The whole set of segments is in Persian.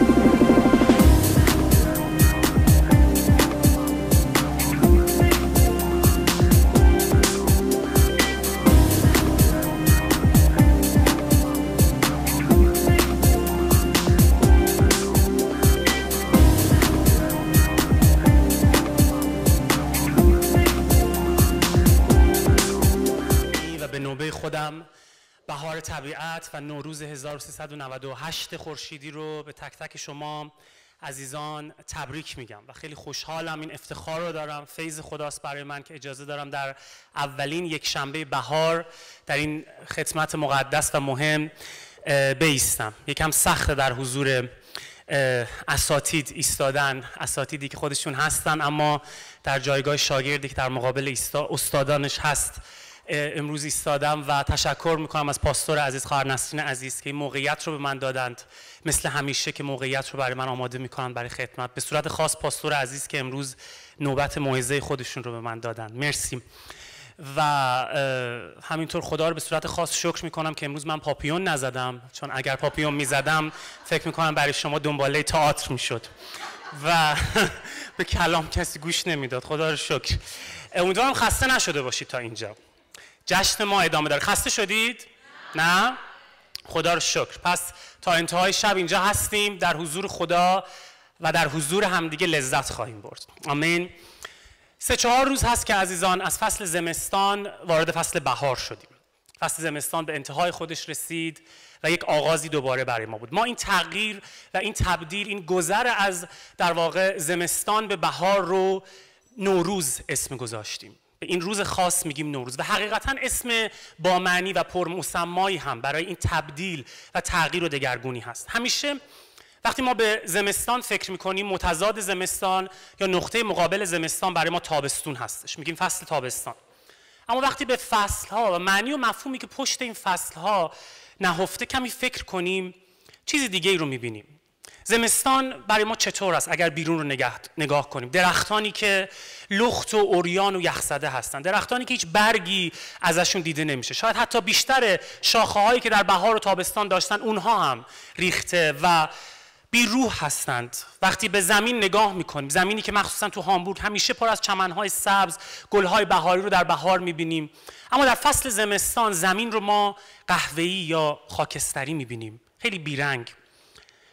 you طبیعت و نوروز 1398 خورشیدی رو به تک تک شما عزیزان تبریک میگم و خیلی خوشحالم این افتخار رو دارم فیض خداست برای من که اجازه دارم در اولین یک شنبه بهار در این خدمت مقدس و مهم بیستم یکم سخت در حضور اساتید ایستادن اساتیدی که خودشون هستن اما در جایگاه شاگردی که در مقابل استادانش هست امروز ایستادم و تشکر میکنم از پاستور عزیز خواهر نسرین عزیز که این موقعیت رو به من دادند مثل همیشه که موقعیت رو برای من آماده میکنند برای خدمت به صورت خاص پاستور عزیز که امروز نوبت موعظه خودشون رو به من دادند مرسی و همینطور خدا رو به صورت خاص شکر میکنم که امروز من پاپیون نزدم چون اگر پاپیون میزدم فکر میکنم برای شما دنباله تئاتر میشد و به کلام کسی گوش نمیداد خدا رو شکر امیدوارم خسته نشده باشید تا اینجا جشن ما ادامه داره خسته شدید؟ نه؟ خدا رو شکر پس تا انتهای شب اینجا هستیم در حضور خدا و در حضور همدیگه لذت خواهیم برد آمین سه چهار روز هست که عزیزان از فصل زمستان وارد فصل بهار شدیم فصل زمستان به انتهای خودش رسید و یک آغازی دوباره برای ما بود ما این تغییر و این تبدیل این گذر از در واقع زمستان به بهار رو نوروز اسم گذاشتیم به این روز خاص میگیم نوروز و حقیقتا اسم با معنی و پرمسمایی هم برای این تبدیل و تغییر و دگرگونی هست همیشه وقتی ما به زمستان فکر میکنیم متضاد زمستان یا نقطه مقابل زمستان برای ما تابستون هستش میگیم فصل تابستان اما وقتی به فصل ها و معنی و مفهومی که پشت این فصل ها نهفته کمی فکر کنیم چیز دیگه ای رو میبینیم زمستان برای ما چطور است اگر بیرون رو نگاه, نگاه کنیم درختانی که لخت و اوریان و یخزده هستند درختانی که هیچ برگی ازشون دیده نمیشه شاید حتی بیشتر شاخه هایی که در بهار و تابستان داشتن اونها هم ریخته و بی روح هستند وقتی به زمین نگاه میکنیم زمینی که مخصوصا تو هامبورگ همیشه پر از چمنهای سبز گلهای بهاری رو در بهار میبینیم اما در فصل زمستان زمین رو ما قهوه‌ای یا خاکستری میبینیم خیلی بیرنگ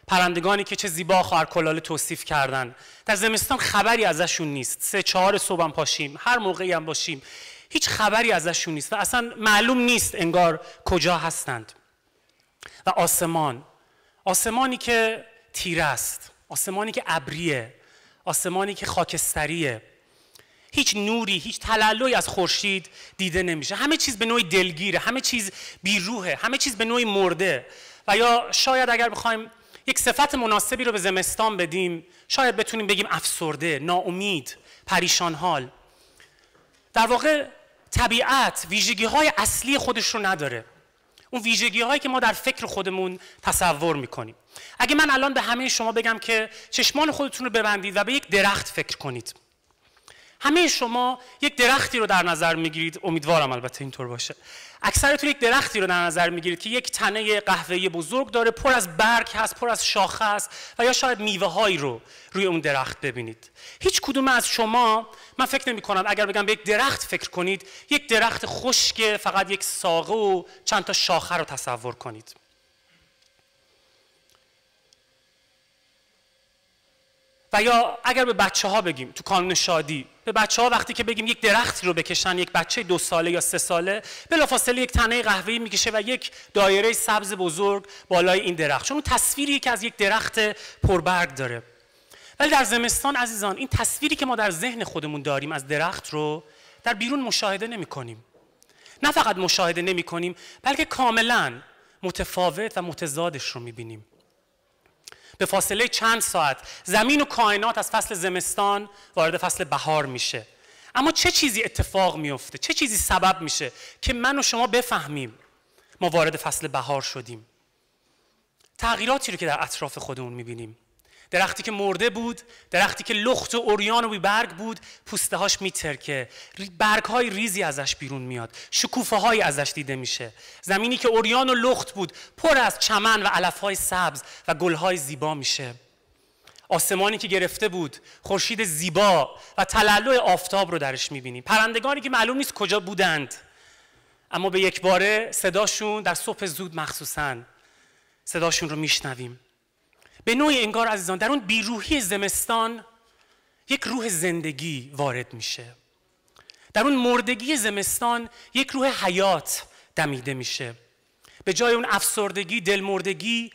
پرندگانی که چه زیبا خواهر توصیف کردن در زمستان خبری ازشون نیست سه چهار هم پاشیم هر موقعی هم باشیم هیچ خبری ازشون نیست و اصلا معلوم نیست انگار کجا هستند و آسمان آسمانی که تیره است آسمانی که ابریه آسمانی که خاکستریه هیچ نوری هیچ تلالوی از خورشید دیده نمیشه همه چیز به نوعی دلگیره همه چیز بیروهه همه چیز به نوعی مرده و یا شاید اگر بخوایم یک صفت مناسبی رو به زمستان بدیم شاید بتونیم بگیم افسرده ناامید پریشان حال در واقع طبیعت ویژگی های اصلی خودش رو نداره اون ویژگی هایی که ما در فکر خودمون تصور میکنیم اگه من الان به همه شما بگم که چشمان خودتون رو ببندید و به یک درخت فکر کنید همه شما یک درختی رو در نظر میگیرید امیدوارم البته اینطور باشه اکثرتون یک درختی رو در نظر میگیرید که یک تنه قهوه‌ای بزرگ داره پر از برگ هست پر از شاخه است و یا شاید میوه هایی رو روی اون درخت ببینید هیچ کدوم از شما من فکر نمی کنم اگر بگم به یک درخت فکر کنید یک درخت خشک فقط یک ساقه و چند تا شاخه رو تصور کنید و یا اگر به بچه ها بگیم تو کانون شادی به بچه ها وقتی که بگیم یک درختی رو بکشن یک بچه دو ساله یا سه ساله بلافاصله یک تنه قهوه‌ای میکشه و یک دایره سبز بزرگ بالای این درخت چون تصویری که از یک درخت پربرگ داره ولی در زمستان عزیزان این تصویری که ما در ذهن خودمون داریم از درخت رو در بیرون مشاهده نمی کنیم. نه فقط مشاهده نمی کنیم بلکه کاملا متفاوت و متضادش رو می بینیم. به فاصله چند ساعت زمین و کائنات از فصل زمستان وارد فصل بهار میشه اما چه چیزی اتفاق میفته چه چیزی سبب میشه که من و شما بفهمیم ما وارد فصل بهار شدیم تغییراتی رو که در اطراف خودمون میبینیم درختی که مرده بود درختی که لخت و اوریان و برگ بود پوسته هاش میترکه برگ های ریزی ازش بیرون میاد شکوفه ازش دیده میشه زمینی که اوریان و لخت بود پر از چمن و علف های سبز و گل های زیبا میشه آسمانی که گرفته بود خورشید زیبا و تلالو آفتاب رو درش میبینیم پرندگانی که معلوم نیست کجا بودند اما به یک باره صداشون در صبح زود مخصوصا صداشون رو میشنویم به نوعی انگار عزیزان در اون بیروحی زمستان یک روح زندگی وارد میشه در اون مردگی زمستان یک روح حیات دمیده میشه به جای اون افسردگی دلمردگی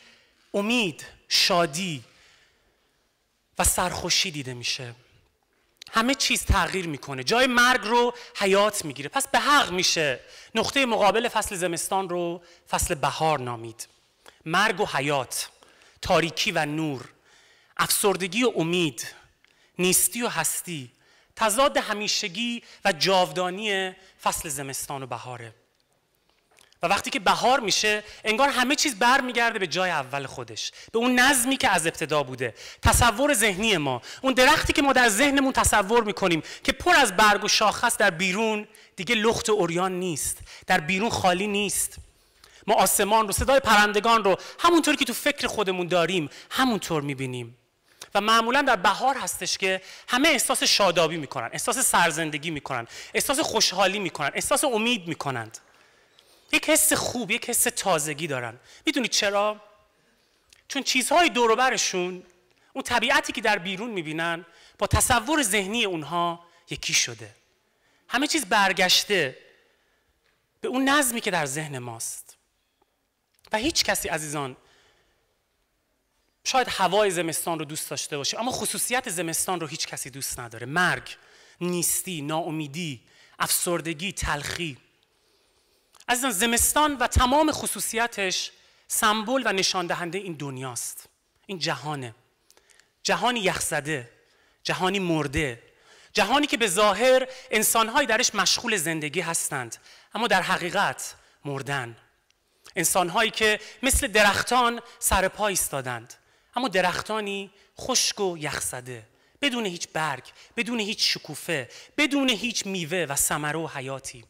امید شادی و سرخوشی دیده میشه همه چیز تغییر میکنه جای مرگ رو حیات میگیره پس به حق میشه نقطه مقابل فصل زمستان رو فصل بهار نامید مرگ و حیات تاریکی و نور افسردگی و امید نیستی و هستی تضاد همیشگی و جاودانی فصل زمستان و بهاره و وقتی که بهار میشه انگار همه چیز برمیگرده به جای اول خودش به اون نظمی که از ابتدا بوده تصور ذهنی ما اون درختی که ما در ذهنمون تصور میکنیم که پر از برگ و است در بیرون دیگه لخت اوریان نیست در بیرون خالی نیست ما آسمان رو صدای پرندگان رو همونطوری که تو فکر خودمون داریم همونطور میبینیم و معمولا در بهار هستش که همه احساس شادابی میکنن احساس سرزندگی میکنن احساس خوشحالی میکنن احساس امید میکنند یک حس خوب یک حس تازگی دارن میدونید چرا چون چیزهای دور برشون اون طبیعتی که در بیرون میبینن با تصور ذهنی اونها یکی شده همه چیز برگشته به اون نظمی که در ذهن ماست و هیچ کسی عزیزان شاید هوای زمستان رو دوست داشته باشه اما خصوصیت زمستان رو هیچ کسی دوست نداره مرگ نیستی ناامیدی افسردگی تلخی عزیزان زمستان و تمام خصوصیتش سمبل و نشان دهنده این دنیاست این جهانه جهانی یخزده جهانی مرده جهانی که به ظاهر انسانهایی درش مشغول زندگی هستند اما در حقیقت مردن هایی که مثل درختان سر پا ایستادند اما درختانی خشک و یخزده بدون هیچ برگ بدون هیچ شکوفه بدون هیچ میوه و ثمره و حیاتی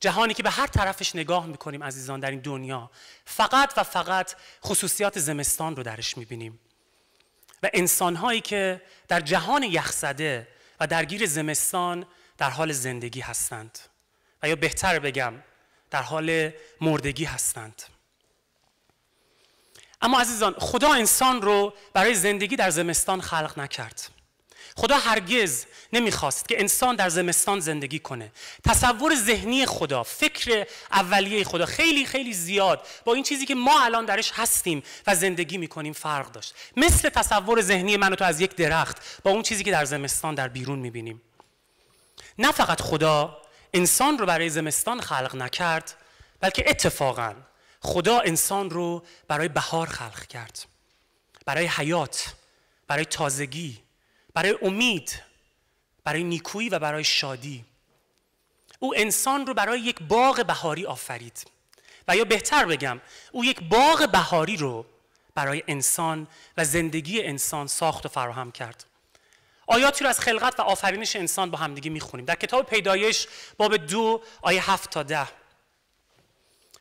جهانی که به هر طرفش نگاه میکنیم عزیزان در این دنیا فقط و فقط خصوصیات زمستان رو درش میبینیم و هایی که در جهان یخزده و درگیر زمستان در حال زندگی هستند و یا بهتر بگم در حال مردگی هستند اما عزیزان خدا انسان رو برای زندگی در زمستان خلق نکرد خدا هرگز نمیخواست که انسان در زمستان زندگی کنه تصور ذهنی خدا فکر اولیه خدا خیلی خیلی زیاد با این چیزی که ما الان درش هستیم و زندگی میکنیم فرق داشت مثل تصور ذهنی منو تو از یک درخت با اون چیزی که در زمستان در بیرون میبینیم نه فقط خدا انسان رو برای زمستان خلق نکرد بلکه اتفاقا خدا انسان رو برای بهار خلق کرد برای حیات برای تازگی برای امید برای نیکویی و برای شادی او انسان رو برای یک باغ بهاری آفرید و یا بهتر بگم او یک باغ بهاری رو برای انسان و زندگی انسان ساخت و فراهم کرد آیاتی رو از خلقت و آفرینش انسان با همدیگه میخونیم در کتاب پیدایش باب دو آیه هفت تا ده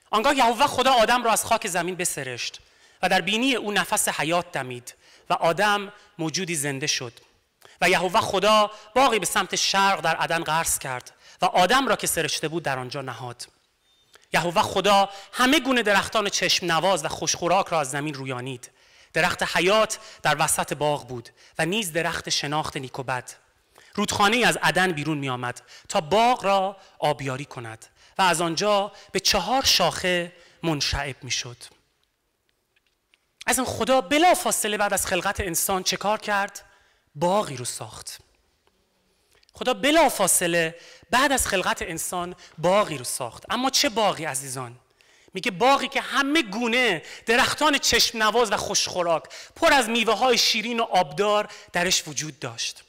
آنگاه یهوه خدا آدم را از خاک زمین بسرشت و در بینی او نفس حیات دمید و آدم موجودی زنده شد و یهوه خدا باقی به سمت شرق در عدن قرض کرد و آدم را که سرشته بود در آنجا نهاد یهوه خدا همه گونه درختان چشم نواز و خوشخوراک را از زمین رویانید درخت حیات در وسط باغ بود و نیز درخت شناخت نیکوبد رودخانه از عدن بیرون می آمد تا باغ را آبیاری کند و از آنجا به چهار شاخه منشعب می شد از این خدا بلا فاصله بعد از خلقت انسان چه کار کرد؟ باغی رو ساخت خدا بلا فاصله بعد از خلقت انسان باغی رو ساخت اما چه باغی عزیزان؟ میگه باقی که همه گونه درختان چشم نواز و خوشخوراک پر از میوه های شیرین و آبدار درش وجود داشت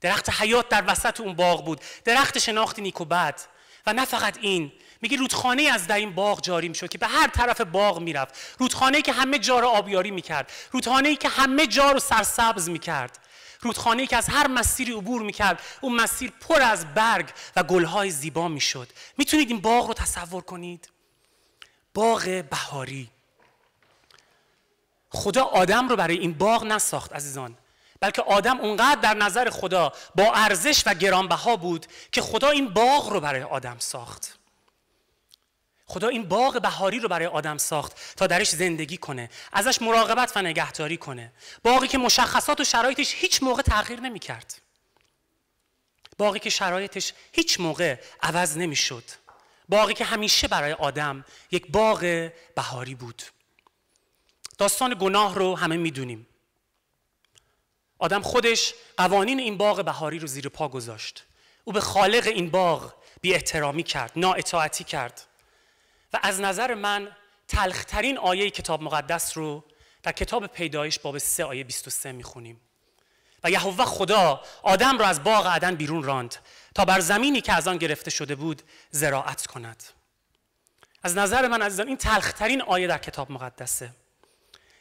درخت حیات در وسط اون باغ بود درخت شناخت نیک و بد و نه فقط این میگه رودخانه از در این باغ جاری میشد که به هر طرف باغ میرفت رودخانه که همه جا رو آبیاری میکرد رودخانه که همه جا رو سرسبز میکرد رودخانه که از هر مسیری عبور میکرد اون مسیر پر از برگ و گلهای زیبا میشد میتونید این باغ رو تصور کنید باغ بهاری خدا آدم رو برای این باغ نساخت عزیزان بلکه آدم اونقدر در نظر خدا با ارزش و گرانبها بود که خدا این باغ رو برای آدم ساخت خدا این باغ بهاری رو برای آدم ساخت تا درش زندگی کنه ازش مراقبت و نگهداری کنه باغی که مشخصات و شرایطش هیچ موقع تغییر نمی کرد باغی که شرایطش هیچ موقع عوض نمی شد باغی که همیشه برای آدم یک باغ بهاری بود داستان گناه رو همه میدونیم آدم خودش قوانین این باغ بهاری رو زیر پا گذاشت او به خالق این باغ بی احترامی کرد نااطاعتی کرد و از نظر من تلخترین آیه کتاب مقدس رو در کتاب پیدایش باب 3 آیه 23 میخونیم و یهوه خدا آدم را از باغ عدن بیرون راند تا بر زمینی که از آن گرفته شده بود زراعت کند از نظر من عزیزان این تلخترین آیه در کتاب مقدسه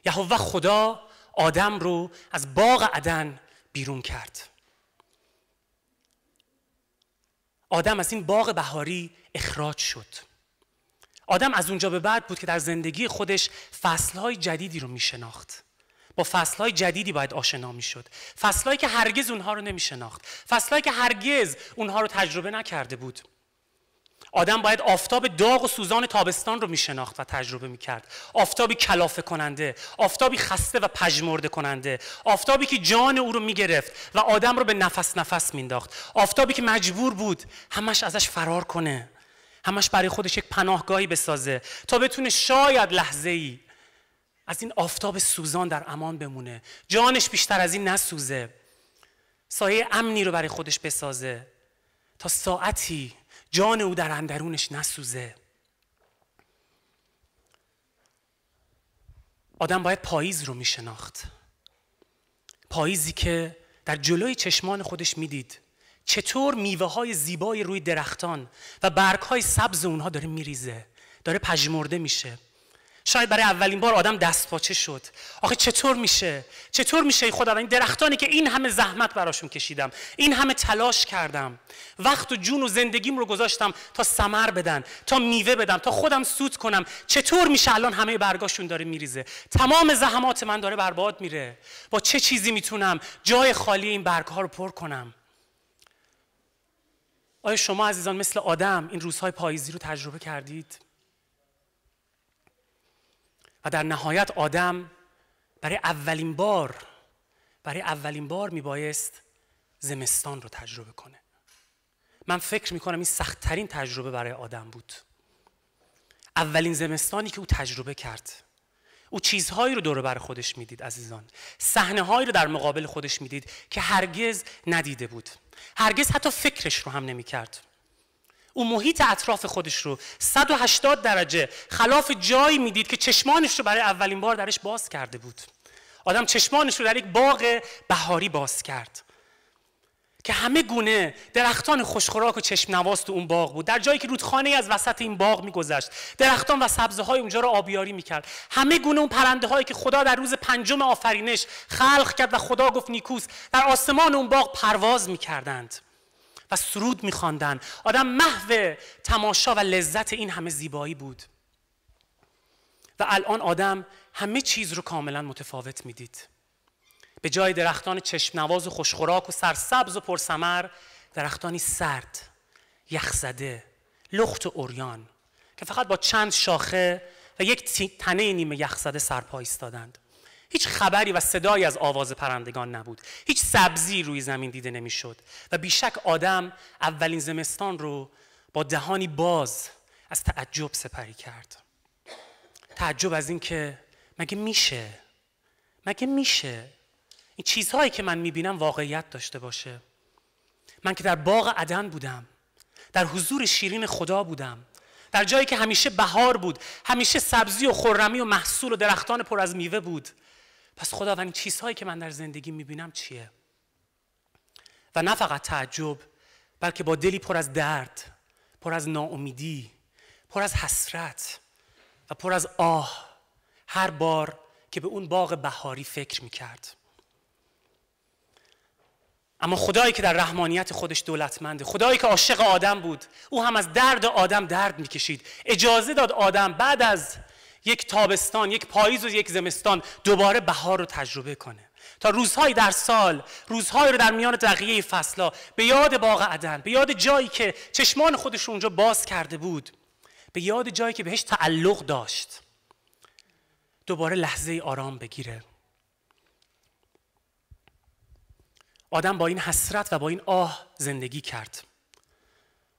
یهوه خدا آدم رو از باغ عدن بیرون کرد آدم از این باغ بهاری اخراج شد آدم از اونجا به بعد بود که در زندگی خودش فصلهای جدیدی رو میشناخت با فصلهای جدیدی باید آشنا میشد فصلهایی که هرگز اونها رو نمیشناخت فصلهایی که هرگز اونها رو تجربه نکرده بود آدم باید آفتاب داغ و سوزان تابستان رو میشناخت و تجربه میکرد آفتابی کلافه کننده آفتابی خسته و پژمرده کننده آفتابی که جان او رو میگرفت و آدم رو به نفس نفس مینداخت آفتابی که مجبور بود همش ازش فرار کنه همش برای خودش یک پناهگاهی بسازه تا بتونه شاید لحظه ای از این آفتاب سوزان در امان بمونه جانش بیشتر از این نسوزه سایه امنی رو برای خودش بسازه تا ساعتی جان او در اندرونش نسوزه آدم باید پاییز رو میشناخت پاییزی که در جلوی چشمان خودش میدید چطور میوه های زیبای روی درختان و برگ های سبز اونها داره میریزه داره پژمرده میشه شاید برای اولین بار آدم دست پاچه شد آخه چطور میشه چطور میشه ای خدا این درختانی که این همه زحمت براشون کشیدم این همه تلاش کردم وقت و جون و زندگیم رو گذاشتم تا سمر بدن تا میوه بدم تا خودم سود کنم چطور میشه الان همه برگاشون داره میریزه تمام زحمات من داره برباد میره با چه چیزی میتونم جای خالی این برگها رو پر کنم آیا شما عزیزان مثل آدم این روزهای پاییزی رو تجربه کردید و در نهایت آدم برای اولین بار برای اولین بار میبایست زمستان رو تجربه کنه من فکر کنم این سختترین تجربه برای آدم بود اولین زمستانی که او تجربه کرد او چیزهایی رو دور بر خودش میدید عزیزان صحنه هایی رو در مقابل خودش میدید که هرگز ندیده بود هرگز حتی فکرش رو هم نمیکرد اون محیط اطراف خودش رو 180 درجه خلاف جایی میدید که چشمانش رو برای اولین بار درش باز کرده بود آدم چشمانش رو در یک باغ بهاری باز کرد که همه گونه درختان خوشخوراک و چشم نواز تو اون باغ بود در جایی که رودخانه از وسط این باغ میگذشت درختان و سبزه های اونجا رو آبیاری میکرد همه گونه اون پرنده هایی که خدا در روز پنجم آفرینش خلق کرد و خدا گفت نیکوس در آسمان اون باغ پرواز میکردند و سرود میخواندن آدم محو تماشا و لذت این همه زیبایی بود و الان آدم همه چیز رو کاملا متفاوت میدید به جای درختان چشم نواز و خوشخوراک و سرسبز و پرسمر درختانی سرد یخزده لخت و اوریان که فقط با چند شاخه و یک تنه نیمه یخزده سرپا ایستادند هیچ خبری و صدایی از آواز پرندگان نبود هیچ سبزی روی زمین دیده نمیشد و بیشک آدم اولین زمستان رو با دهانی باز از تعجب سپری کرد تعجب از اینکه مگه میشه مگه میشه این چیزهایی که من میبینم واقعیت داشته باشه من که در باغ عدن بودم در حضور شیرین خدا بودم در جایی که همیشه بهار بود همیشه سبزی و خرمی و محصول و درختان پر از میوه بود پس خداوند چیزهایی که من در زندگی میبینم چیه و نه فقط تعجب بلکه با دلی پر از درد پر از ناامیدی پر از حسرت و پر از آه هر بار که به اون باغ بهاری فکر میکرد اما خدایی که در رحمانیت خودش دولتمنده خدایی که عاشق آدم بود او هم از درد آدم درد میکشید اجازه داد آدم بعد از یک تابستان یک پاییز و یک زمستان دوباره بهار رو تجربه کنه تا روزهای در سال روزهای رو در میان دقیه فصلها به یاد باغ عدن به یاد جایی که چشمان خودش اونجا باز کرده بود به یاد جایی که بهش تعلق داشت دوباره لحظه آرام بگیره آدم با این حسرت و با این آه زندگی کرد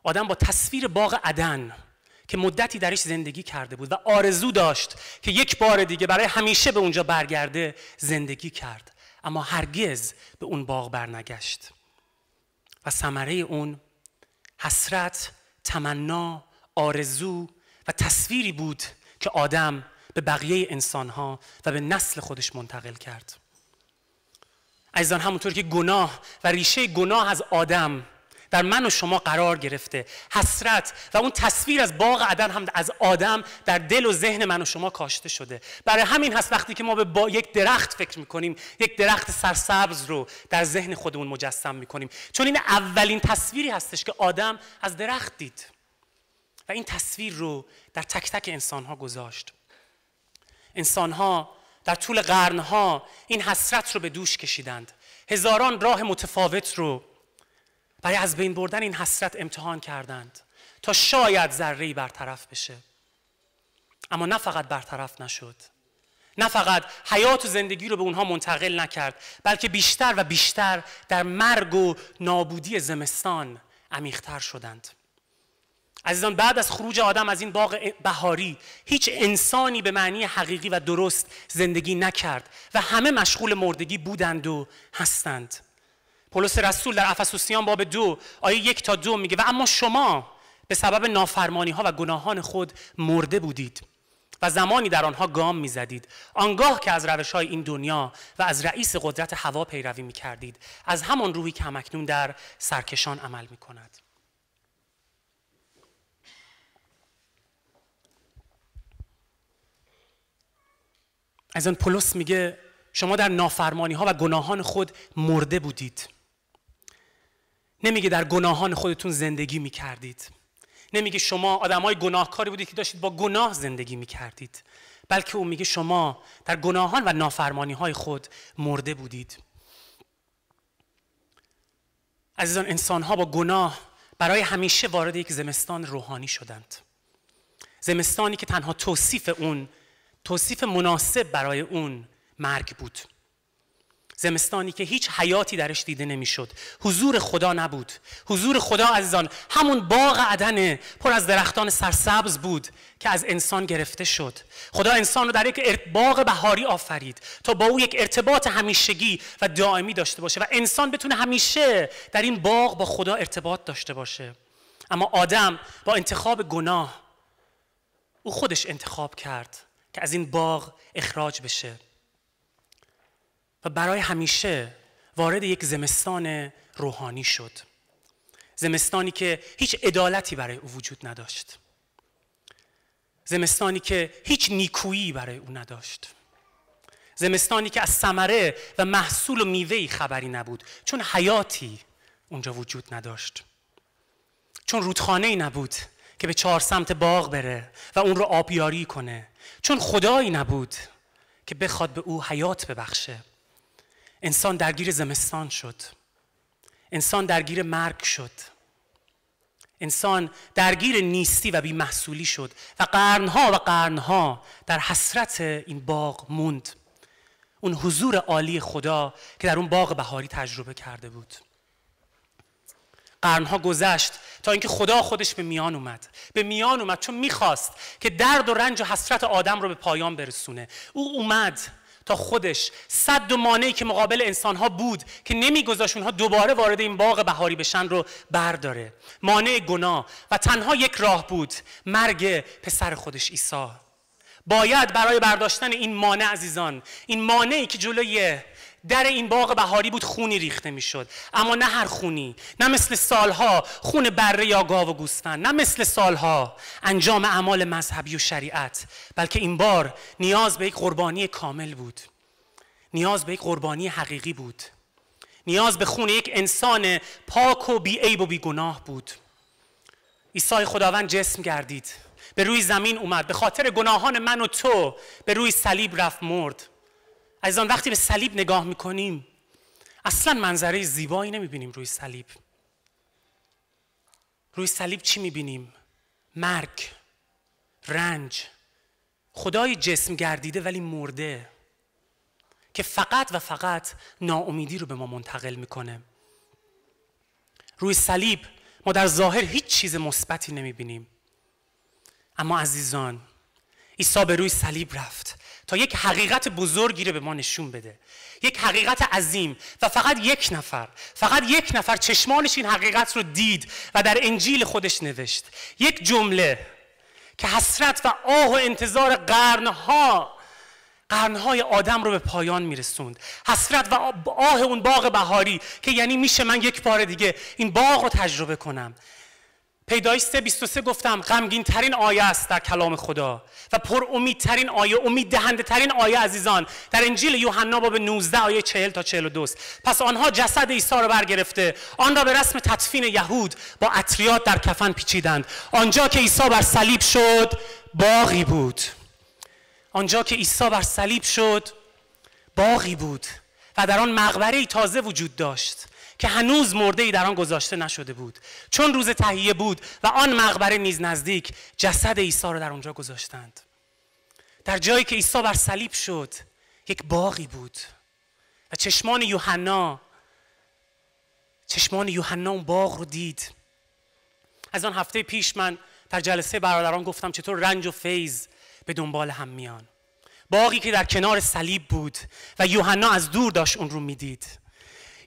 آدم با تصویر باغ عدن که مدتی درش زندگی کرده بود و آرزو داشت که یک بار دیگه برای همیشه به اونجا برگرده زندگی کرد اما هرگز به اون باغ برنگشت و ثمره اون حسرت، تمنا، آرزو و تصویری بود که آدم به بقیه انسانها و به نسل خودش منتقل کرد. عزیزان همونطور که گناه و ریشه گناه از آدم در من و شما قرار گرفته حسرت و اون تصویر از باغ عدن هم از آدم در دل و ذهن من و شما کاشته شده برای همین هست وقتی که ما به با یک درخت فکر میکنیم یک درخت سرسبز رو در ذهن خودمون مجسم میکنیم چون این اولین تصویری هستش که آدم از درخت دید و این تصویر رو در تک تک ها گذاشت ها در طول ها این حسرت رو به دوش کشیدند هزاران راه متفاوت رو برای از بین بردن این حسرت امتحان کردند تا شاید ذره برطرف بشه اما نه فقط برطرف نشد نه فقط حیات و زندگی رو به اونها منتقل نکرد بلکه بیشتر و بیشتر در مرگ و نابودی زمستان عمیقتر شدند عزیزان بعد از خروج آدم از این باغ بهاری هیچ انسانی به معنی حقیقی و درست زندگی نکرد و همه مشغول مردگی بودند و هستند پولس رسول در افسوسیان باب دو آیه یک تا دو میگه و اما شما به سبب نافرمانی ها و گناهان خود مرده بودید و زمانی در آنها گام میزدید آنگاه که از روش های این دنیا و از رئیس قدرت هوا پیروی میکردید از همان روحی که همکنون در سرکشان عمل میکند از آن پولس میگه شما در نافرمانی ها و گناهان خود مرده بودید نمیگه در گناهان خودتون زندگی میکردید نمیگه شما آدم های گناهکاری بودید که داشتید با گناه زندگی میکردید بلکه او میگه شما در گناهان و نافرمانی های خود مرده بودید عزیزان انسان ها با گناه برای همیشه وارد یک زمستان روحانی شدند زمستانی که تنها توصیف اون توصیف مناسب برای اون مرگ بود زمستانی که هیچ حیاتی درش دیده نمیشد حضور خدا نبود حضور خدا عزیزان همون باغ عدن پر از درختان سرسبز بود که از انسان گرفته شد خدا انسان رو در یک باغ بهاری آفرید تا با او یک ارتباط همیشگی و دائمی داشته باشه و انسان بتونه همیشه در این باغ با خدا ارتباط داشته باشه اما آدم با انتخاب گناه او خودش انتخاب کرد که از این باغ اخراج بشه و برای همیشه وارد یک زمستان روحانی شد زمستانی که هیچ عدالتی برای او وجود نداشت زمستانی که هیچ نیکویی برای او نداشت زمستانی که از ثمره و محصول و میوهی خبری نبود چون حیاتی اونجا وجود نداشت چون رودخانه نبود که به چهار سمت باغ بره و اون رو آبیاری کنه چون خدایی نبود که بخواد به او حیات ببخشه انسان درگیر زمستان شد انسان درگیر مرگ شد انسان درگیر نیستی و بیمحصولی شد و قرنها و قرنها در حسرت این باغ موند اون حضور عالی خدا که در اون باغ بهاری تجربه کرده بود قرنها گذشت تا اینکه خدا خودش به میان اومد به میان اومد چون میخواست که درد و رنج و حسرت آدم رو به پایان برسونه او اومد تا خودش صد و مانعی که مقابل انسانها بود که نمیگذاشت اونها دوباره وارد این باغ بهاری بشن رو برداره مانع گناه و تنها یک راه بود مرگ پسر خودش عیسی باید برای برداشتن این مانع عزیزان این مانعی که جلوی در این باغ بهاری بود خونی ریخته میشد اما نه هر خونی نه مثل سالها خون بره یا گاو و گوسفند نه مثل سالها انجام اعمال مذهبی و شریعت بلکه این بار نیاز به یک قربانی کامل بود نیاز به یک قربانی حقیقی بود نیاز به خون یک انسان پاک و بیعیب و بیگناه بود عیسی خداوند جسم گردید به روی زمین اومد به خاطر گناهان من و تو به روی صلیب رفت مرد عزیزان وقتی به صلیب نگاه میکنیم اصلا منظره زیبایی نمیبینیم روی صلیب روی صلیب چی میبینیم؟ مرگ رنج خدای جسم گردیده ولی مرده که فقط و فقط ناامیدی رو به ما منتقل میکنه روی صلیب ما در ظاهر هیچ چیز مثبتی نمیبینیم اما عزیزان عیسی به روی صلیب رفت تا یک حقیقت بزرگی رو به ما نشون بده یک حقیقت عظیم و فقط یک نفر فقط یک نفر چشمانش این حقیقت رو دید و در انجیل خودش نوشت یک جمله که حسرت و آه و انتظار قرنها قرنهای آدم رو به پایان میرسوند حسرت و آه اون باغ بهاری که یعنی میشه من یک بار دیگه این باغ رو تجربه کنم پیدایش 23 گفتم غمگین ترین آیه است در کلام خدا و پر ترین آیه امید دهنده ترین آیه عزیزان در انجیل یوحنا باب 19 آیه 40 تا 42 است پس آنها جسد عیسی را برگرفته آن را به رسم تدفین یهود با اطریات در کفن پیچیدند آنجا که عیسی بر صلیب شد باغی بود آنجا که عیسی بر صلیب شد باقی بود و در آن مقبره تازه وجود داشت که هنوز مرده ای در آن گذاشته نشده بود چون روز تهیه بود و آن مقبره نیز نزدیک جسد عیسی را در آنجا گذاشتند در جایی که عیسی بر صلیب شد یک باغی بود و چشمان یوحنا چشمان یوحنا اون باغ رو دید از آن هفته پیش من در جلسه برادران گفتم چطور رنج و فیض به دنبال هم میان باقی که در کنار صلیب بود و یوحنا از دور داشت اون رو میدید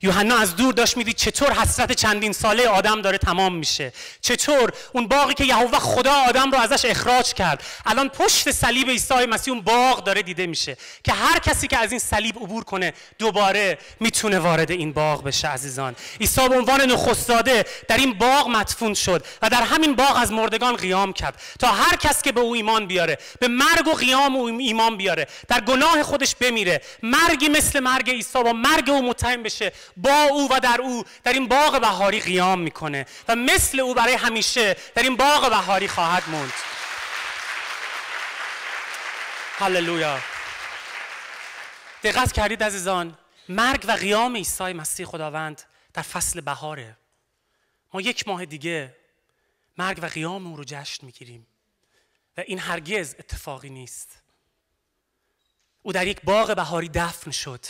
یوحنا از دور داشت میدید چطور حسرت چندین ساله آدم داره تمام میشه چطور اون باغی که یهوه خدا آدم رو ازش اخراج کرد الان پشت صلیب عیسی مسیح اون باغ داره دیده میشه که هر کسی که از این صلیب عبور کنه دوباره میتونه وارد این باغ بشه عزیزان عیسی به عنوان نخستاده در این باغ مدفون شد و در همین باغ از مردگان قیام کرد تا هر کس که به او ایمان بیاره به مرگ و قیام او ایمان بیاره در گناه خودش بمیره مرگی مثل مرگ عیسی با مرگ او متهم بشه با او و در او در این باغ بهاری قیام میکنه و مثل او برای همیشه در این باغ بهاری خواهد موند هللویا دقت کردید عزیزان مرگ و قیام عیسی مسیح خداوند در فصل بهاره ما یک ماه دیگه مرگ و قیام او رو جشن میگیریم و این هرگز اتفاقی نیست او در یک باغ بهاری دفن شد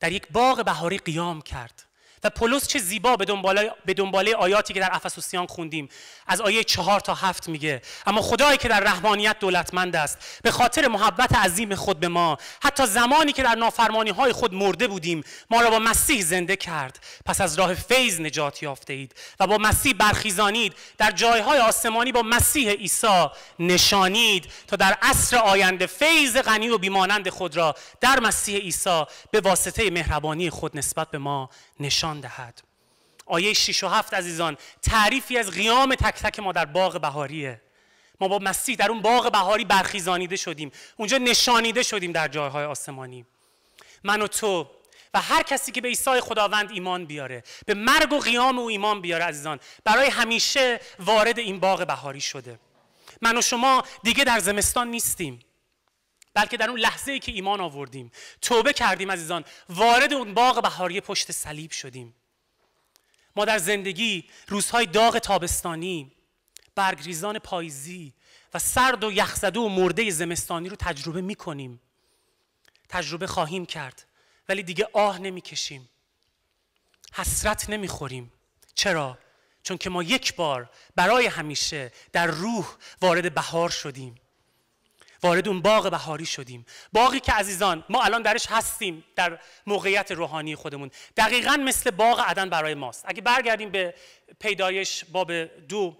در یک باغ بهاری قیام کرد و پولس چه زیبا به دنباله, به دنباله آیاتی که در افسوسیان خوندیم از آیه چهار تا هفت میگه اما خدایی که در رحمانیت دولتمند است به خاطر محبت عظیم خود به ما حتی زمانی که در نافرمانی های خود مرده بودیم ما را با مسیح زنده کرد پس از راه فیض نجات یافته اید و با مسیح برخیزانید در جایهای آسمانی با مسیح عیسی نشانید تا در عصر آینده فیض غنی و بیمانند خود را در مسیح عیسی به واسطه مهربانی خود نسبت به ما نشان نشان دهد آیه 6 و 7 عزیزان تعریفی از قیام تک تک ما در باغ بهاریه ما با مسیح در اون باغ بهاری برخیزانیده شدیم اونجا نشانیده شدیم در جایهای آسمانی من و تو و هر کسی که به عیسی خداوند ایمان بیاره به مرگ و قیام او ایمان بیاره عزیزان برای همیشه وارد این باغ بهاری شده من و شما دیگه در زمستان نیستیم بلکه در اون لحظه ای که ایمان آوردیم توبه کردیم عزیزان وارد اون باغ بهاری پشت صلیب شدیم ما در زندگی روزهای داغ تابستانی برگریزان پاییزی و سرد و یخزده و مرده زمستانی رو تجربه می کنیم تجربه خواهیم کرد ولی دیگه آه نمی کشیم حسرت نمی خوریم چرا؟ چون که ما یک بار برای همیشه در روح وارد بهار شدیم وارد اون باغ بهاری شدیم باغی که عزیزان ما الان درش هستیم در موقعیت روحانی خودمون دقیقا مثل باغ عدن برای ماست اگه برگردیم به پیدایش باب دو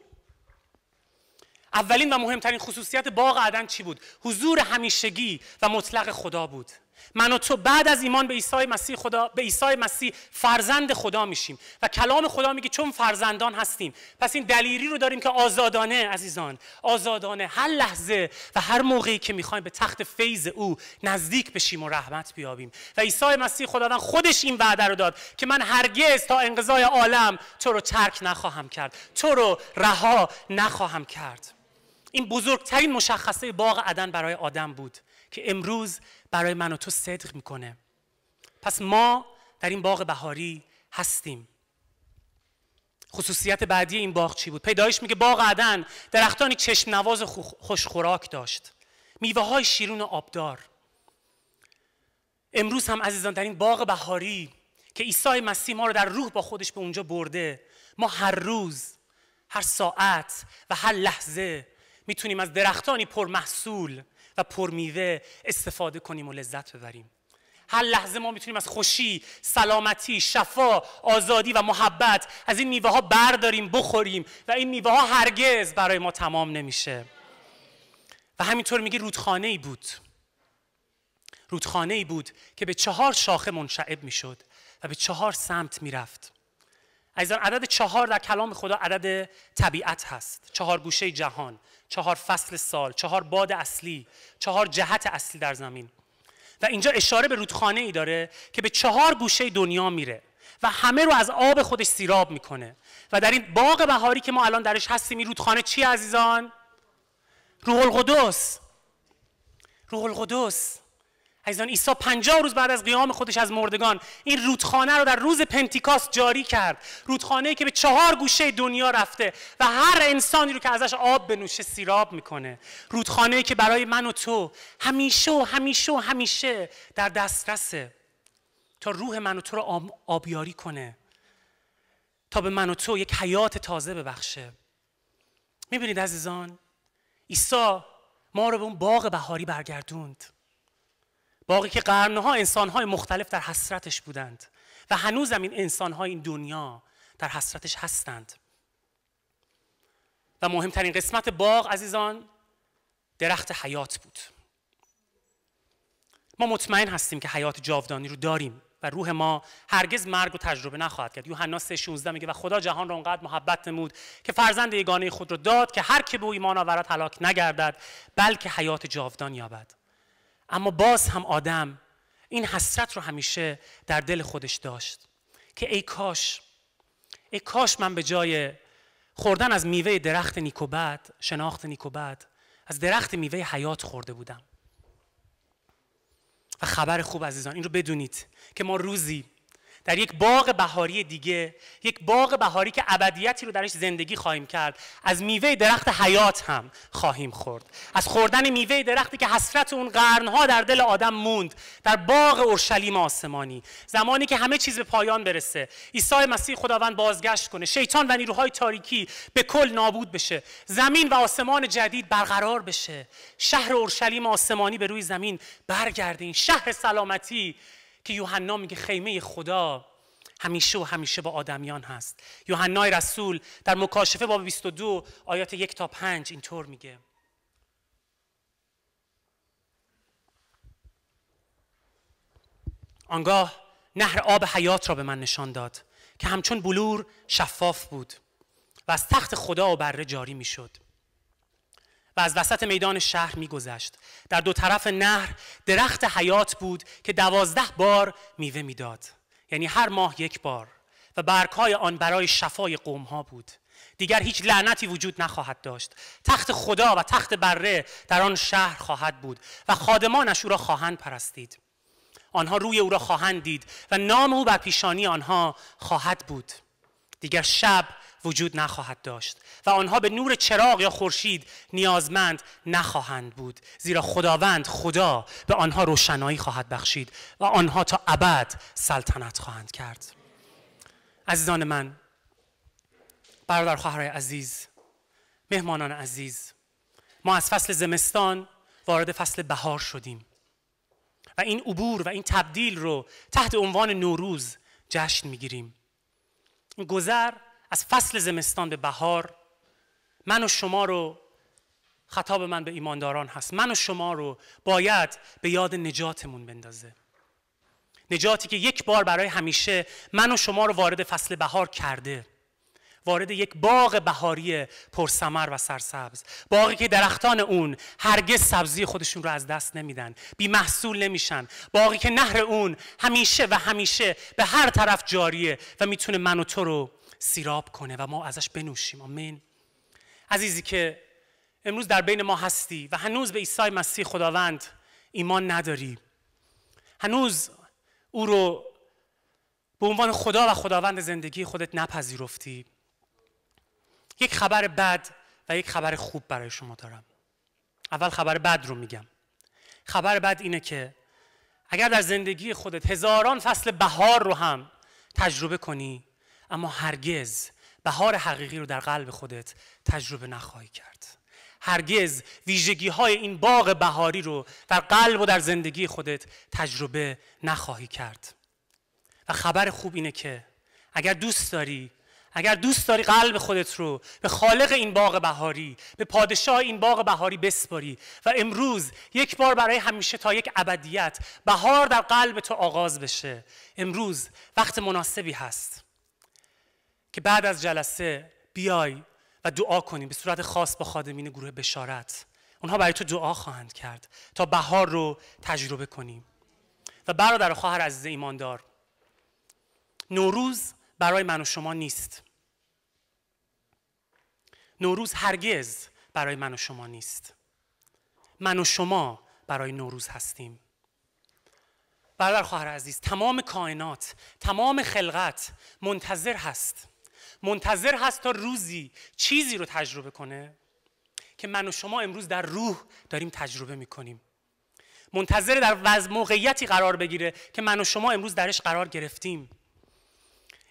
اولین و مهمترین خصوصیت باغ عدن چی بود حضور همیشگی و مطلق خدا بود من و تو بعد از ایمان به عیسی مسیح خدا به عیسی مسیح فرزند خدا میشیم و کلام خدا میگه چون فرزندان هستیم پس این دلیری رو داریم که آزادانه عزیزان آزادانه هر لحظه و هر موقعی که میخوایم به تخت فیض او نزدیک بشیم و رحمت بیابیم و عیسی مسیح خداوند خودش این وعده رو داد که من هرگز تا انقضای عالم تو رو ترک نخواهم کرد تو رو رها نخواهم کرد این بزرگترین مشخصه باغ عدن برای آدم بود که امروز برای من و تو صدق میکنه پس ما در این باغ بهاری هستیم خصوصیت بعدی این باغ چی بود پیدایش میگه باغ عدن درختانی چشم نواز خوش خوراک داشت میوه های شیرون و آبدار امروز هم عزیزان در این باغ بهاری که عیسی مسیح ما رو در روح با خودش به اونجا برده ما هر روز هر ساعت و هر لحظه میتونیم از درختانی پرمحصول و پرمیوه استفاده کنیم و لذت ببریم هر لحظه ما میتونیم از خوشی، سلامتی، شفا، آزادی و محبت از این میوه ها برداریم، بخوریم و این میوه ها هرگز برای ما تمام نمیشه. و همینطور میگه رودخانه ای بود. رودخانه ای بود که به چهار شاخه منشعب میشد و به چهار سمت میرفت. عزیزان عدد چهار در کلام خدا عدد طبیعت هست. چهار گوشه جهان. چهار فصل سال چهار باد اصلی چهار جهت اصلی در زمین و اینجا اشاره به رودخانه ای داره که به چهار گوشه دنیا میره و همه رو از آب خودش سیراب میکنه و در این باغ بهاری که ما الان درش هستیم این رودخانه چی عزیزان روح القدس روح القدس عزیزان عیسی پنجاه روز بعد از قیام خودش از مردگان این رودخانه رو در روز پنتیکاست جاری کرد رودخانه که به چهار گوشه دنیا رفته و هر انسانی رو که ازش آب بنوشه سیراب میکنه رودخانه که برای من و تو همیشه و همیشه و همیشه در دسترسه تا روح من و تو رو آبیاری کنه تا به من و تو یک حیات تازه ببخشه میبینید عزیزان عیسی ما رو به اون باغ بهاری برگردوند باقی که قرنها انسانهای مختلف در حسرتش بودند و هنوز هم این انسانهای این دنیا در حسرتش هستند و مهمترین قسمت باغ عزیزان درخت حیات بود ما مطمئن هستیم که حیات جاودانی رو داریم و روح ما هرگز مرگ رو تجربه نخواهد کرد یوحنا 3:16 میگه و خدا جهان را اونقدر محبت نمود که فرزند یگانه خود را داد که هر که به او ایمان آورد هلاک نگردد بلکه حیات جاودان یابد اما باز هم آدم این حسرت رو همیشه در دل خودش داشت که ای کاش ای کاش من به جای خوردن از میوه درخت نیکوبت شناخت نیکوبت از درخت میوه حیات خورده بودم و خبر خوب عزیزان این رو بدونید که ما روزی در یک باغ بهاری دیگه یک باغ بهاری که ابدیتی رو درش زندگی خواهیم کرد از میوه درخت حیات هم خواهیم خورد از خوردن میوه درختی که حسرت اون قرنها در دل آدم موند در باغ اورشلیم آسمانی زمانی که همه چیز به پایان برسه عیسی مسیح خداوند بازگشت کنه شیطان و نیروهای تاریکی به کل نابود بشه زمین و آسمان جدید برقرار بشه شهر اورشلیم آسمانی به روی زمین برگردین شهر سلامتی که یوحنا میگه خیمه خدا همیشه و همیشه با آدمیان هست یوحنای رسول در مکاشفه باب 22 آیات یک تا 5 اینطور میگه آنگاه نهر آب حیات را به من نشان داد که همچون بلور شفاف بود و از تخت خدا و بره جاری میشد و از وسط میدان شهر میگذشت در دو طرف نهر درخت حیات بود که دوازده بار میوه میداد یعنی هر ماه یک بار و برگهای آن برای شفای قوم ها بود دیگر هیچ لعنتی وجود نخواهد داشت تخت خدا و تخت بره در آن شهر خواهد بود و خادمانش او را خواهند پرستید آنها روی او را خواهند دید و نام او بر پیشانی آنها خواهد بود دیگر شب وجود نخواهد داشت و آنها به نور چراغ یا خورشید نیازمند نخواهند بود زیرا خداوند خدا به آنها روشنایی خواهد بخشید و آنها تا ابد سلطنت خواهند کرد عزیزان من برادر خواهر عزیز مهمانان عزیز ما از فصل زمستان وارد فصل بهار شدیم و این عبور و این تبدیل رو تحت عنوان نوروز جشن میگیریم گذر از فصل زمستان به بهار من و شما رو خطاب من به ایمانداران هست من و شما رو باید به یاد نجاتمون بندازه نجاتی که یک بار برای همیشه من و شما رو وارد فصل بهار کرده وارد یک باغ بهاری پرثمر و سرسبز باغی که درختان اون هرگز سبزی خودشون رو از دست نمیدن بی محصول نمیشن باغی که نهر اون همیشه و همیشه به هر طرف جاریه و میتونه من و تو رو سیراب کنه و ما ازش بنوشیم آمین عزیزی که امروز در بین ما هستی و هنوز به عیسی مسیح خداوند ایمان نداری هنوز او رو به عنوان خدا و خداوند زندگی خودت نپذیرفتی یک خبر بد و یک خبر خوب برای شما دارم اول خبر بد رو میگم خبر بد اینه که اگر در زندگی خودت هزاران فصل بهار رو هم تجربه کنی اما هرگز بهار حقیقی رو در قلب خودت تجربه نخواهی کرد هرگز ویژگی های این باغ بهاری رو در قلب و در زندگی خودت تجربه نخواهی کرد و خبر خوب اینه که اگر دوست داری اگر دوست داری قلب خودت رو به خالق این باغ بهاری به پادشاه این باغ بهاری بسپاری و امروز یک بار برای همیشه تا یک ابدیت بهار در قلب تو آغاز بشه امروز وقت مناسبی هست که بعد از جلسه بیای و دعا کنیم به صورت خاص با خادمین گروه بشارت اونها برای تو دعا خواهند کرد تا بهار رو تجربه کنیم و برادر و خواهر عزیز ایماندار نوروز برای من و شما نیست نوروز هرگز برای من و شما نیست من و شما برای نوروز هستیم برادر خواهر عزیز تمام کائنات تمام خلقت منتظر هست منتظر هست تا روزی چیزی رو تجربه کنه که من و شما امروز در روح داریم تجربه میکنیم منتظر در وضع موقعیتی قرار بگیره که من و شما امروز درش قرار گرفتیم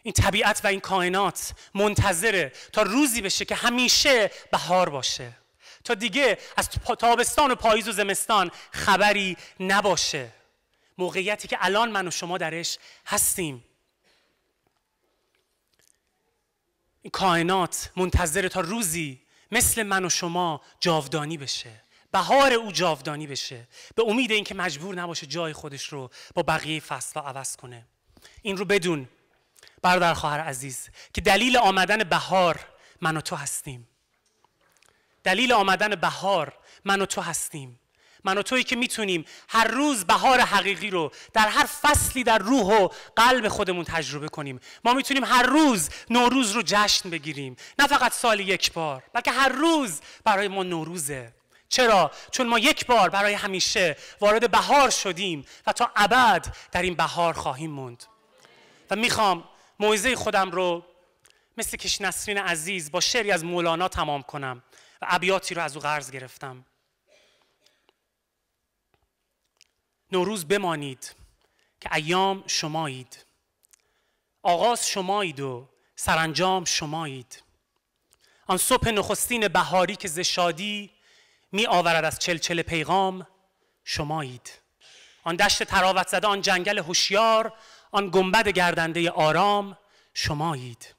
این طبیعت و این کائنات منتظره تا روزی بشه که همیشه بهار باشه تا دیگه از تابستان و پاییز و زمستان خبری نباشه موقعیتی که الان من و شما درش هستیم این کائنات منتظره تا روزی مثل من و شما جاودانی بشه بهار او جاودانی بشه به امید اینکه مجبور نباشه جای خودش رو با بقیه فصلها عوض کنه این رو بدون برادر خواهر عزیز که دلیل آمدن بهار من و تو هستیم دلیل آمدن بهار من و تو هستیم من و تویی که میتونیم هر روز بهار حقیقی رو در هر فصلی در روح و قلب خودمون تجربه کنیم ما میتونیم هر روز نوروز رو جشن بگیریم نه فقط سال یک بار بلکه هر روز برای ما نوروزه چرا چون ما یک بار برای همیشه وارد بهار شدیم و تا ابد در این بهار خواهیم موند و میخوام موعظه خودم رو مثل کش نسرین عزیز با شعری از مولانا تمام کنم و ابیاتی رو از او قرض گرفتم نوروز بمانید که ایام شمایید آغاز شمایید و سرانجام شمایید آن صبح نخستین بهاری که ز شادی می آورد از چلچل پیغام شمایید آن دشت تراوت زده آن جنگل هوشیار آن گنبد گردنده آرام شمایید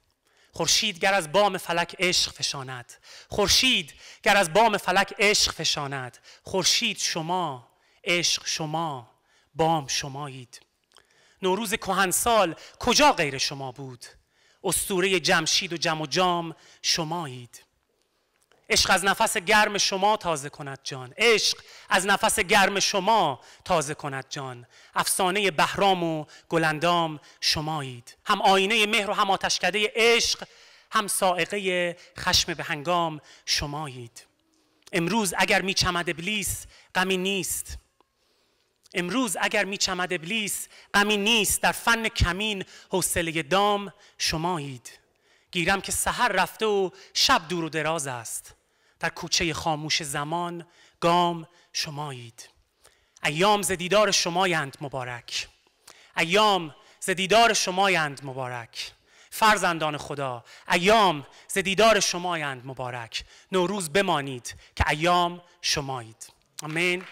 خورشید گر از بام فلک عشق فشاند خورشید گر از بام فلک عشق فشاند خورشید شما عشق شما بام شمایید نوروز سال کجا غیر شما بود استوره جمشید و جم و جام شمایید عشق از نفس گرم شما تازه کند جان عشق از نفس گرم شما تازه کند جان افسانه بهرام و گلندام شمایید هم آینه مهر و هم آتشکده عشق هم سائقه خشم به هنگام شمایید امروز اگر میچمد ابلیس غمی نیست امروز اگر چمد ابلیس غمی نیست در فن کمین حوصله دام شمایید گیرم که سحر رفته و شب دور و دراز است در کوچه خاموش زمان گام شمایید ایام ز دیدار شمایند مبارک ایام ز دیدار شمایند مبارک فرزندان خدا ایام ز دیدار شمایند مبارک نوروز بمانید که ایام شمایید آمین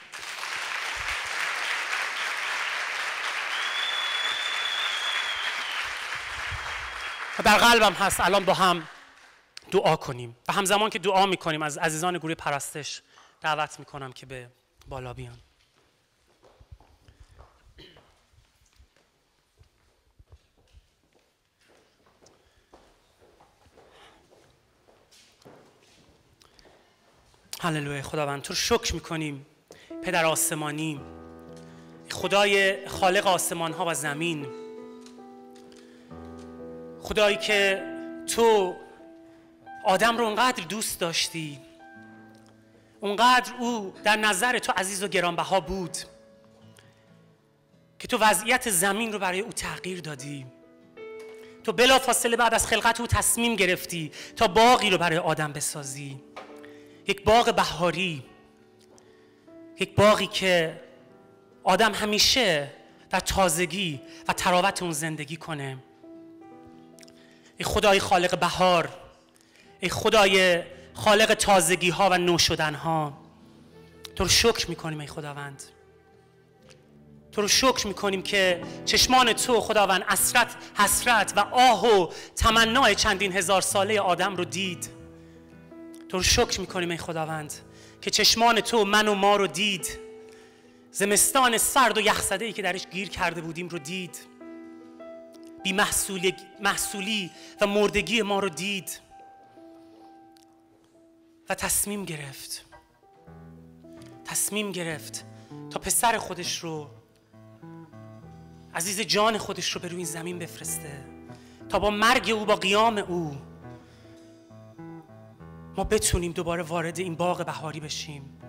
و در قلبم هست الان با هم دعا کنیم و همزمان که دعا میکنیم از عزیزان گروه پرستش دعوت میکنم که به بالا بیان هللویا خداوند تو رو شکر میکنیم پدر آسمانی خدای خالق آسمان ها و زمین خدایی که تو آدم رو اونقدر دوست داشتی اونقدر او در نظر تو عزیز و گرانبها بود که تو وضعیت زمین رو برای او تغییر دادی تو بلا فاصله بعد از خلقت او تصمیم گرفتی تا باقی رو برای آدم بسازی یک باغ بهاری یک باغی که آدم همیشه در تازگی و تراوت اون زندگی کنه ای خدای خالق بهار ای خدای خالق تازگی ها و نو شدن ها تو رو شکر میکنیم ای خداوند تو رو شکر میکنیم که چشمان تو خداوند اسرت حسرت و آه و تمنای چندین هزار ساله آدم رو دید تو رو شکر میکنیم ای خداوند که چشمان تو من و ما رو دید زمستان سرد و یخزده ای که درش گیر کرده بودیم رو دید بی محصولی و مردگی ما رو دید و تصمیم گرفت تصمیم گرفت تا پسر خودش رو عزیز جان خودش رو به روی زمین بفرسته تا با مرگ او با قیام او ما بتونیم دوباره وارد این باغ بهاری بشیم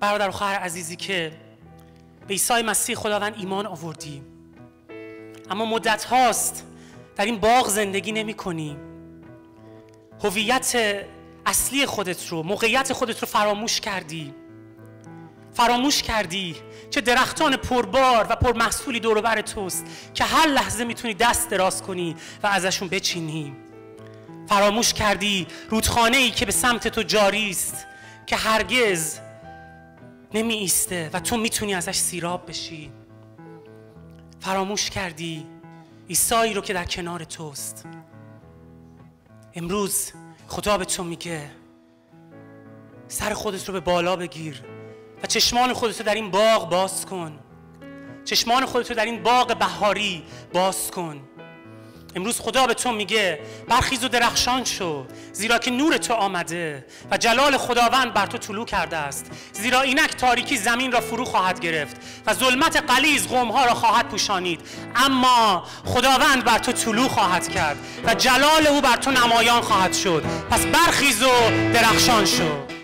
برادر و خواهر عزیزی که به عیسی مسیح خداوند ایمان آوردیم اما مدت هاست در این باغ زندگی نمی کنی هویت اصلی خودت رو موقعیت خودت رو فراموش کردی فراموش کردی چه درختان پربار و پرمحصولی دور بر توست که هر لحظه میتونی دست دراز کنی و ازشون بچینی فراموش کردی رودخانه ای که به سمت تو جاری است که هرگز نمی ایسته و تو میتونی ازش سیراب بشی فراموش کردی ایسایی رو که در کنار توست امروز خدا به تو میگه سر خودت رو به بالا بگیر و چشمان خودت رو در این باغ باز کن چشمان خودت رو در این باغ بهاری باز کن امروز خدا به تو میگه برخیز و درخشان شو زیرا که نور تو آمده و جلال خداوند بر تو طلوع کرده است زیرا اینک تاریکی زمین را فرو خواهد گرفت و ظلمت قلیز قومها را خواهد پوشانید اما خداوند بر تو طلوع خواهد کرد و جلال او بر تو نمایان خواهد شد پس برخیز و درخشان شو